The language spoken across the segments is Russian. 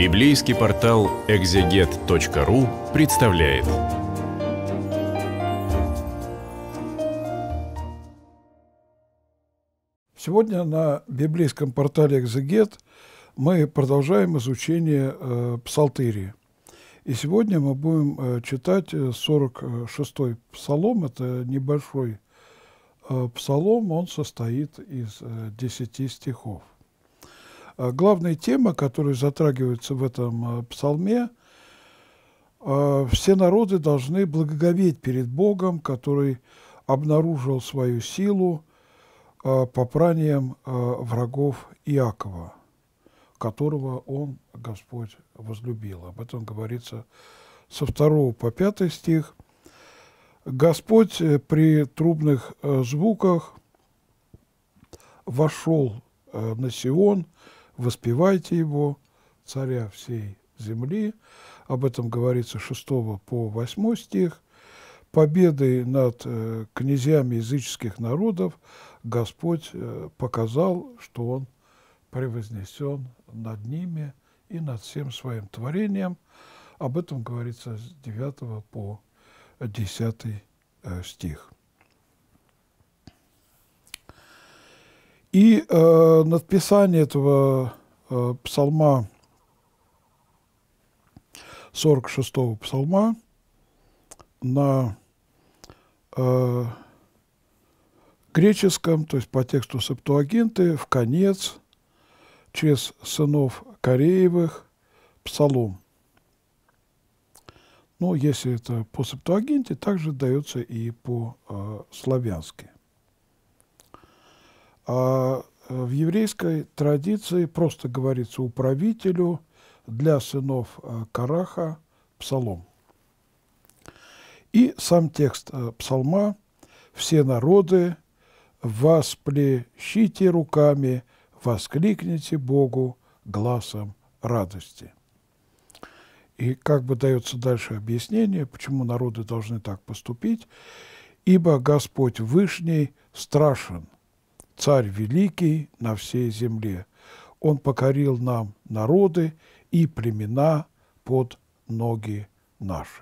Библейский портал экзегет.ру представляет. Сегодня на библейском портале «Экзегет» мы продолжаем изучение э, псалтырии. И сегодня мы будем э, читать 46-й э, псалом. Это небольшой э, псалом, он состоит из э, 10 стихов. А главная тема, которая затрагивается в этом а, псалме, а, все народы должны благоговеть перед Богом, который обнаружил свою силу по попранием врагов Иакова, которого он, Господь, возлюбил. Об этом говорится со 2 по 5 стих. Господь э, при трубных э, звуках вошел э, на Сион, воспевайте его, царя всей земли. Об этом говорится 6 по 8 стих. победы над э, князьями языческих народов Господь э, показал, что Он превознесен над ними и над всем своим творением. Об этом говорится с 9 по 10 э, стих. И э, написание этого э, псалма, 46-го псалма, на э, греческом, то есть по тексту Септуагинты, в конец, через сынов Кореевых, псалом. Ну, если это по Септуагинте, также дается и по-славянски. Э, а э, в еврейской традиции просто говорится управителю для сынов э, Караха псалом. И сам текст э, псалма «Все народы, восплещите руками, воскликните Богу глазом радости». И как бы дается дальше объяснение, почему народы должны так поступить. «Ибо Господь Вышний страшен, Царь великий на всей земле. Он покорил нам народы и племена под ноги наши.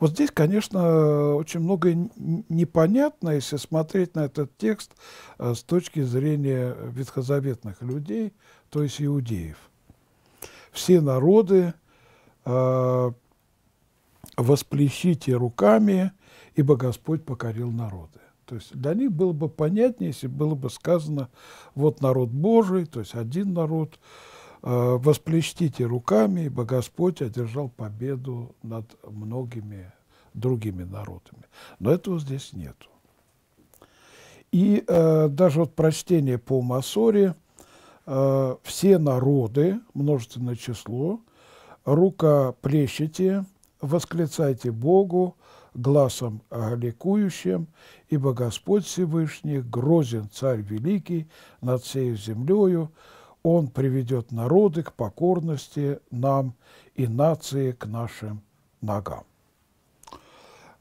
Вот здесь, конечно, очень много непонятно, если смотреть на этот текст э, с точки зрения ветхозаветных людей, то есть иудеев. Все народы э, восплещите руками, ибо Господь покорил народы. То есть для них было бы понятнее, если было бы сказано, вот народ Божий, то есть один народ, э, восплещите руками, ибо Господь одержал победу над многими другими народами. Но этого здесь нету. И э, даже вот прочтение по Масоре, э, все народы, множественное число, рука плещите, восклицайте Богу, глазом ликующим, ибо Господь Всевышний грозен Царь Великий над всей землею, Он приведет народы к покорности нам и нации к нашим ногам.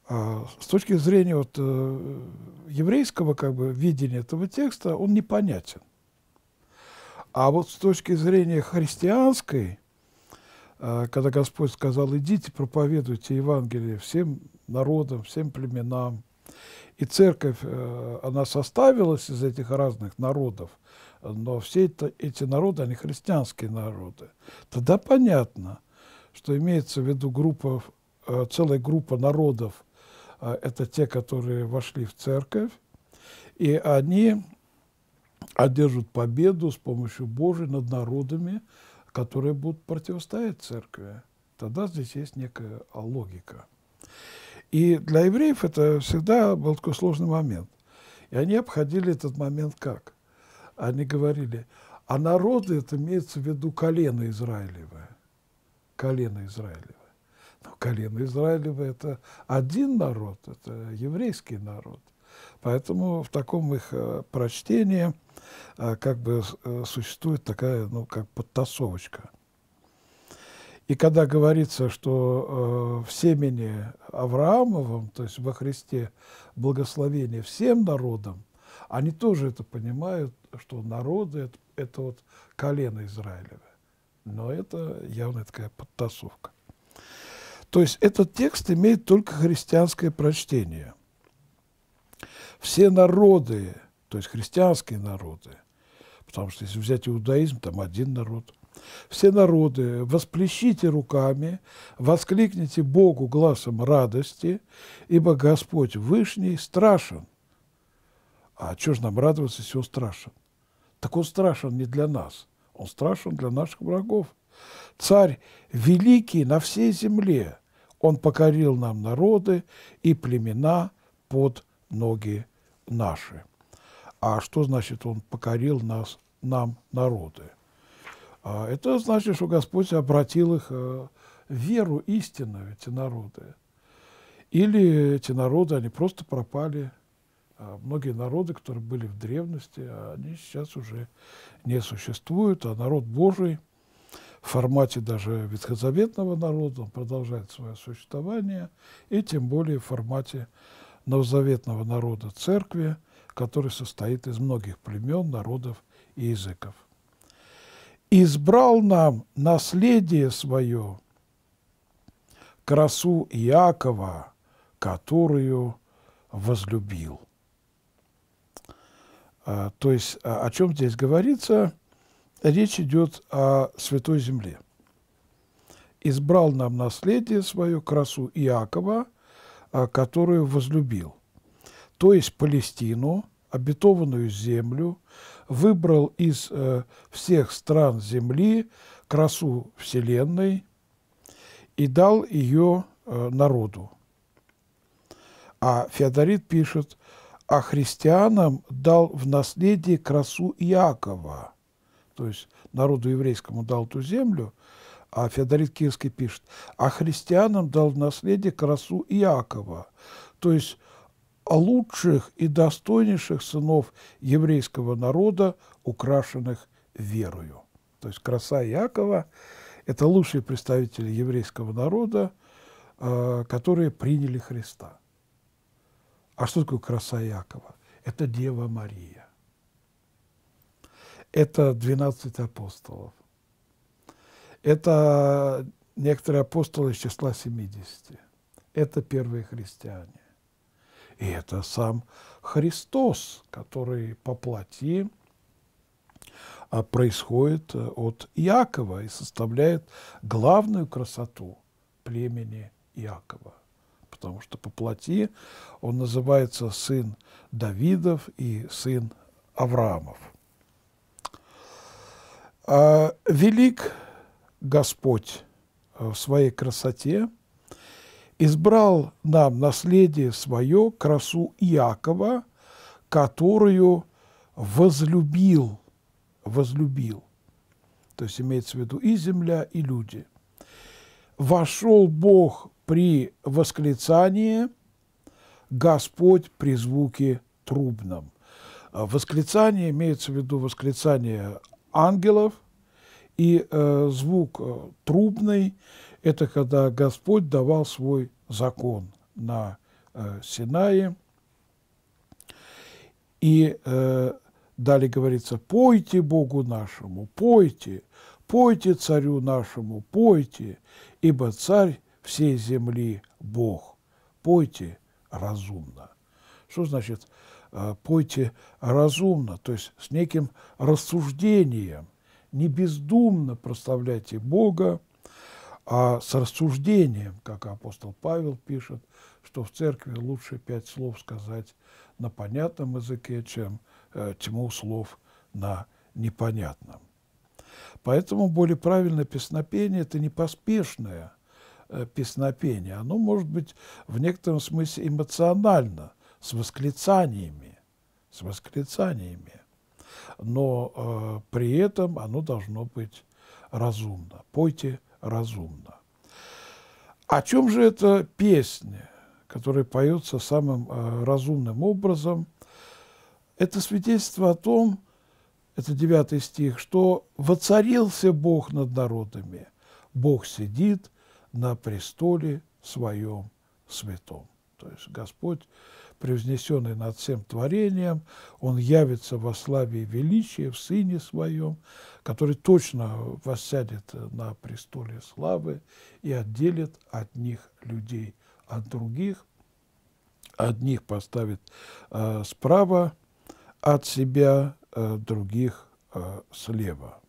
А, с точки зрения вот, э, еврейского как бы, видения этого текста он непонятен. А вот с точки зрения христианской, э, когда Господь сказал, идите, проповедуйте Евангелие всем народам, всем племенам. И церковь, э, она составилась из этих разных народов, но все это, эти народы, они христианские народы. Тогда понятно, что имеется в виду группа, э, целая группа народов, э, это те, которые вошли в церковь, и они одержат победу с помощью Божией над народами, которые будут противостоять церкви. Тогда здесь есть некая логика. И для евреев это всегда был такой сложный момент. И они обходили этот момент как? Они говорили, а народы, это имеется в виду колено Израилева. Колено Израилева. Но ну, колено Израилева – это один народ, это еврейский народ. Поэтому в таком их э, прочтении э, как бы э, существует такая, ну, как подтасовочка – и когда говорится, что э, в семени Авраамовом, то есть во Христе благословение всем народам, они тоже это понимают, что народы это, это вот колено Израилева. Но это явная такая подтасовка. То есть этот текст имеет только христианское прочтение. Все народы, то есть христианские народы, потому что если взять иудаизм, там один народ – все народы, восплещите руками, воскликните Богу глазом радости, ибо Господь Вышний страшен. А что же нам радоваться, если он страшен? Так он страшен не для нас, он страшен для наших врагов. Царь великий на всей земле, он покорил нам народы и племена под ноги наши. А что значит он покорил нас, нам народы? А это значит, что Господь обратил их э, в веру истинную, эти народы. Или эти народы, они просто пропали. А многие народы, которые были в древности, они сейчас уже не существуют, а народ Божий в формате даже ветхозаветного народа, продолжает свое существование, и тем более в формате новозаветного народа церкви, который состоит из многих племен, народов и языков избрал нам наследие свое, красу Иакова, которую возлюбил. А, то есть а, о чем здесь говорится? Речь идет о Святой Земле. «Избрал нам наследие свое, красу Иакова, а, которую возлюбил». То есть Палестину – обетованную землю, выбрал из э, всех стран земли красу Вселенной и дал ее э, народу. А Феодорит пишет, а христианам дал в наследие красу Иакова, то есть народу еврейскому дал ту землю, а Феодорит Кирский пишет, а христианам дал в наследие красу Иакова, то есть лучших и достойнейших сынов еврейского народа, украшенных верою. То есть краса Якова – это лучшие представители еврейского народа, а, которые приняли Христа. А что такое краса Якова? Это Дева Мария. Это 12 апостолов. Это некоторые апостолы из числа 70. Это первые христиане и это сам Христос, который по плоти а, происходит э, от Иакова и составляет главную красоту племени Иакова. Потому что по плоти он называется сын Давидов и сын Авраамов. А, «Велик Господь э, в своей красоте, избрал нам наследие свое красу Иакова, которую возлюбил, возлюбил. То есть имеется в виду и земля, и люди. Вошел Бог при восклицании, Господь при звуке трубном. Восклицание имеется в виду восклицание ангелов, и э, звук э, трубный это когда Господь давал свой закон на э, Синае. И э, далее говорится, пойте Богу нашему, пойте, пойте царю нашему, пойте, ибо царь всей земли Бог. Пойте разумно. Что значит э, пойте разумно, то есть с неким рассуждением, не бездумно прославляйте Бога, а с рассуждением, как апостол Павел пишет, что в церкви лучше пять слов сказать на понятном языке, чем э, тьму слов на непонятном. Поэтому более правильное песнопение – это не поспешное э, песнопение. Оно может быть в некотором смысле эмоционально, с восклицаниями, с восклицаниями. Но э, при этом оно должно быть разумно. Пойте разумно. О чем же эта песня, которая поется самым э, разумным образом? Это свидетельство о том, это девятый стих, что «воцарился Бог над народами, Бог сидит на престоле своем святом». То есть Господь превзнесенный над всем творением, он явится во славе и величии в Сыне Своем, который точно воссядет на престоле славы и отделит от них людей от других, одних поставит э, справа от себя, э, других э, слева.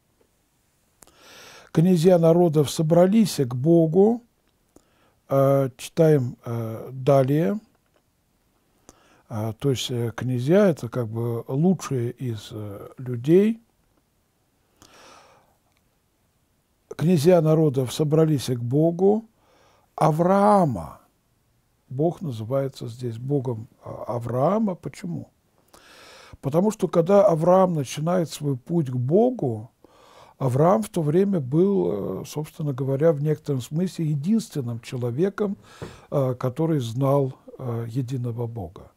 Князья народов собрались к Богу, э, читаем э, далее – а, то есть э, князья – это как бы лучшие из э, людей. Князья народов собрались к Богу. Авраама. Бог называется здесь Богом а, Авраама. Почему? Потому что когда Авраам начинает свой путь к Богу, Авраам в то время был, э, собственно говоря, в некотором смысле единственным человеком, который знал единого Бога.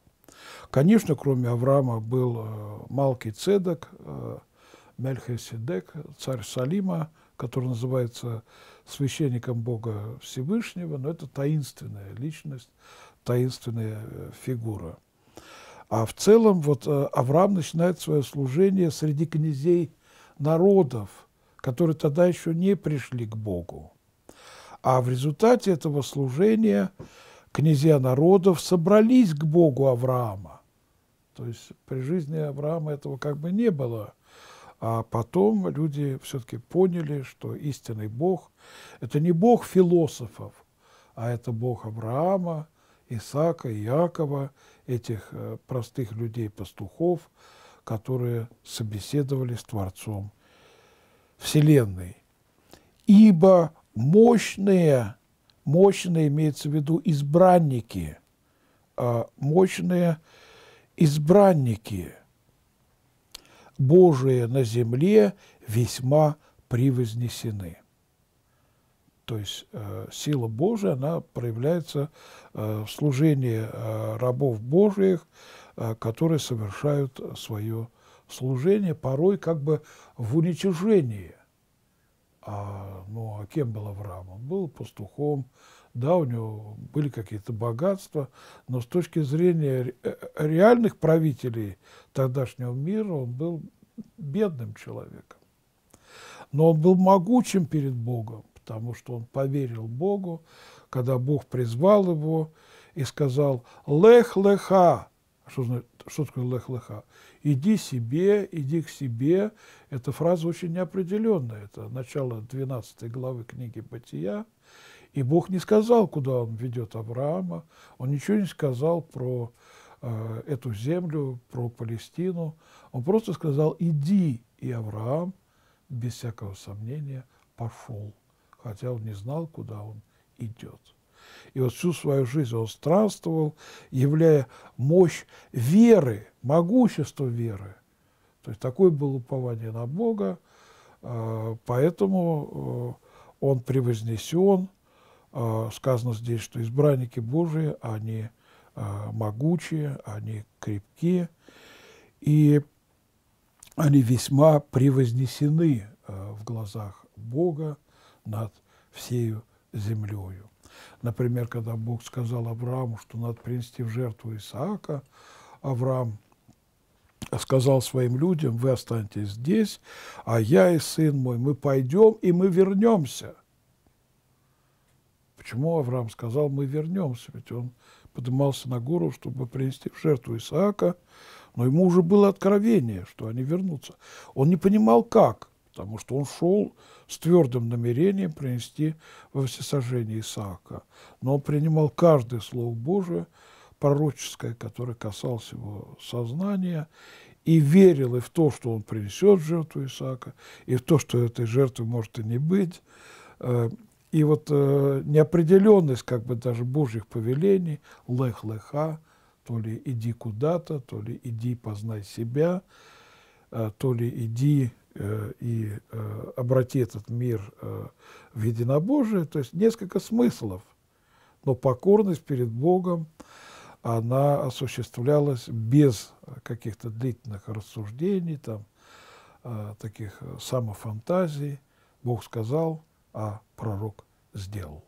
Конечно, кроме Авраама был э, Малкий Цедек, э, Мельхиседек, царь Салима, который называется священником Бога Всевышнего, но это таинственная личность, таинственная э, фигура. А в целом вот Авраам начинает свое служение среди князей народов, которые тогда еще не пришли к Богу. А в результате этого служения князья народов собрались к Богу Авраама. То есть при жизни Авраама этого как бы не было. А потом люди все-таки поняли, что истинный Бог – это не Бог философов, а это Бог Авраама, Исаака, Иакова, этих э, простых людей-пастухов, которые собеседовали с Творцом Вселенной. Ибо мощные, мощные имеется в виду избранники, а мощные – избранники Божие на земле весьма превознесены. То есть э, сила Божия, она проявляется э, в служении э, рабов Божьих, э, которые совершают свое служение, порой как бы в уничижении. А, ну, а кем был Авраам? Он был пастухом, да, у него были какие-то богатства, но с точки зрения э, реальных правителей тогдашнего мира он был бедным человеком. Но он был могучим перед Богом, потому что он поверил Богу, когда Бог призвал его и сказал «Лех леха». Что, значит, что такое «лех леха»? «Иди себе, иди к себе». Эта фраза очень неопределенная. Это начало 12 главы книги «Бытия». И Бог не сказал, куда он ведет Авраама, он ничего не сказал про э, эту землю, про Палестину. Он просто сказал, иди, и Авраам, без всякого сомнения, пошел, хотя он не знал, куда он идет. И вот всю свою жизнь он странствовал, являя мощь веры, могущество веры. То есть такое было упование на Бога, э, поэтому э, он превознесен, а, сказано здесь, что избранники Божии, они а, могучие, они крепкие, и они весьма превознесены а, в глазах Бога над всею землею. Например, когда Бог сказал Аврааму, что надо принести в жертву Исаака, Авраам сказал своим людям, вы останетесь здесь, а я и сын мой, мы пойдем и мы вернемся – Почему Авраам сказал, мы вернемся? Ведь он поднимался на гору, чтобы принести в жертву Исаака, но ему уже было откровение, что они вернутся. Он не понимал, как, потому что он шел с твердым намерением принести во всесожжение Исаака. Но он принимал каждое слово Божие, пророческое, которое касалось его сознания, и верил и в то, что он принесет жертву Исаака, и в то, что этой жертвы может и не быть. Э, и вот э, неопределенность как бы даже божьих повелений, лех-леха, то ли иди куда-то, то ли иди познай себя, э, то ли иди э, и э, обрати этот мир э, в единобожие. То есть несколько смыслов. Но покорность перед Богом, она осуществлялась без каких-то длительных рассуждений, там, э, таких э, самофантазий. Бог сказал – а пророк сделал.